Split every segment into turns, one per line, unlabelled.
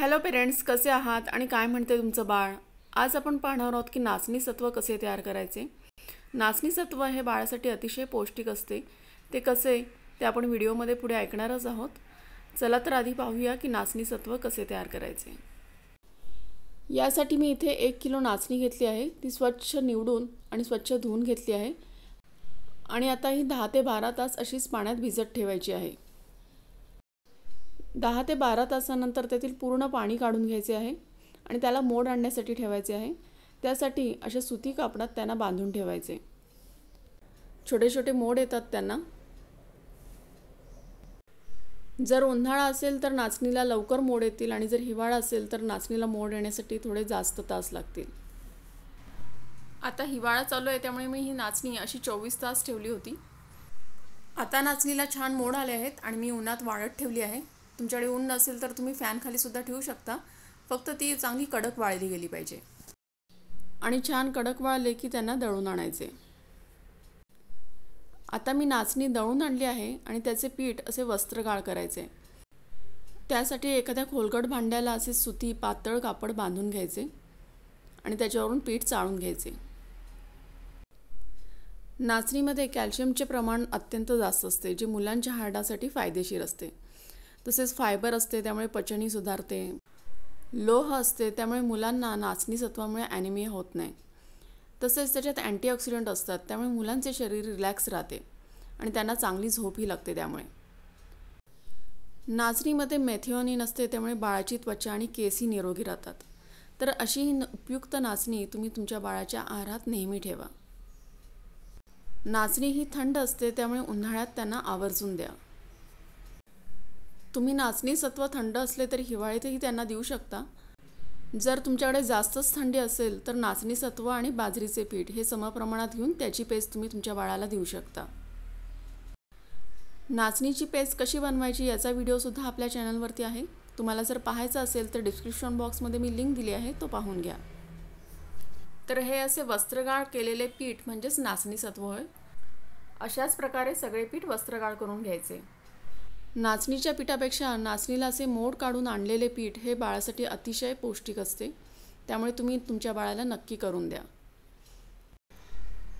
hello parents कसे आहात आणि काय म्हणते तुमचं बाळ आज आपण पाहणार आहोत की नाचणी सत्व कसे तयार करायचे नाचणी सत्व हे बाळासाठी अतिशय पौष्टिक असते ते कसे ते आपण व्हिडिओमध्ये पुढे ऐकणारच आहोत चला तर आधी पाहूया की नाचणी सत्व कसे तयार करायचे यासाठी मी इथे एक किलो नाचणी घेतली आहे ती स्वच्छ निवडून आणि स्वच्छ धुवून घेतली आहे आणि आता ही दहा ते बारा तास अशीच पाण्यात भिजत ठेवायची आहे दहा ते बारा तासानंतर त्यातील पूर्ण पाणी काढून घ्यायचे आहे आणि त्याला मोड आणण्यासाठी ठेवायचे आहे त्यासाठी अशा सुती कापडात त्यांना बांधून ठेवायचे छोटे छोटे मोड येतात त्यांना जर उन्हाळा असेल तर नाचणीला लवकर मोड येतील आणि जर हिवाळा असेल तर नाचणीला मोड येण्यासाठी थोडे जास्त तास लागतील आता हिवाळा चालू आहे त्यामुळे मी ही नाचणी अशी चोवीस तास ठेवली होती आता नाचणीला छान मोड आले आहेत आणि मी उन्हात वाळत ठेवली आहे तुमच्याकडे ऊन नसेल तर तुम्ही सुद्धा ठेवू शकता फक्त ती चांगली कडक वाळली गेली पाहिजे आणि छान कडक वाळले की त्यांना दळून आणायचे आता मी नाचणी दळून आणली आहे आणि त्याचे पीठ असे वस्त्रगाळ करायचे त्यासाठी एखाद्या खोलगट भांड्याला असे सुती पातळ कापड बांधून घ्यायचे आणि त्याच्यावरून पीठ चाळून घ्यायचे नाचणीमध्ये कॅल्शियमचे प्रमाण अत्यंत जास्त असते जे मुलांच्या हार्टासाठी फायदेशीर असते तसेच फायबर असते त्यामुळे पचनी सुधारते लोह असते त्यामुळे मुलांना नाचणी सत्वामुळे ॲनिमिया होत नाही तसेच त्याच्यात अँटीऑक्सिडंट असतात त्यामुळे मुलांचे शरीर रिलॅक्स राहते आणि त्यांना चांगली झोपही लागते त्यामुळे नाचणीमध्ये मेथिओनिन असते त्यामुळे बाळाची त्वचा आणि केसही निरोगी राहतात तर अशी ही उपयुक्त नाचणी तुम्ही तुमच्या बाळाच्या आहारात नेहमी ठेवा नाचणी ही थंड असते त्यामुळे उन्हाळ्यात त्यांना आवर्जून द्या तुम्ही नाचणी सत्व थंड असले तरी हिवाळ्यातही त्यांना देऊ शकता जर तुमच्याकडे जास्तच थंडी असेल तर नाचणी सत्व आणि बाजरीचे पीठ हे समप्रमाणात घेऊन त्याची पेस्ट तुम्ही तुमच्या बाळाला देऊ शकता नाचणीची पेस्ट कशी बनवायची याचा व्हिडिओसुद्धा आपल्या चॅनलवरती आहे तुम्हाला जर पाहायचं असेल तर डिस्क्रिप्शन बॉक्समध्ये मी लिंक दिली आहे तो पाहून घ्या तर हे असे वस्त्रगाळ केलेले पीठ म्हणजेच नाचणी सत्व होय अशाच प्रकारे सगळे पीठ वस्त्रगाळ करून घ्यायचे नाचणीच्या पिठापेक्षा नाचणीला असे मोड काढून आणलेले पीठ हे बाळासाठी अतिशय पौष्टिक असते त्यामुळे तुम्ही तुमच्या बाळाला नक्की करून द्या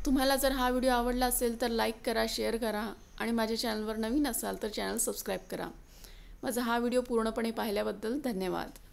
तुम्हाला जर हा व्हिडिओ आवडला असेल तर लाईक करा शेअर करा आणि माझ्या चॅनलवर नवीन असाल तर चॅनल सबस्क्राईब करा माझा हा व्हिडिओ पूर्णपणे पाहिल्याबद्दल धन्यवाद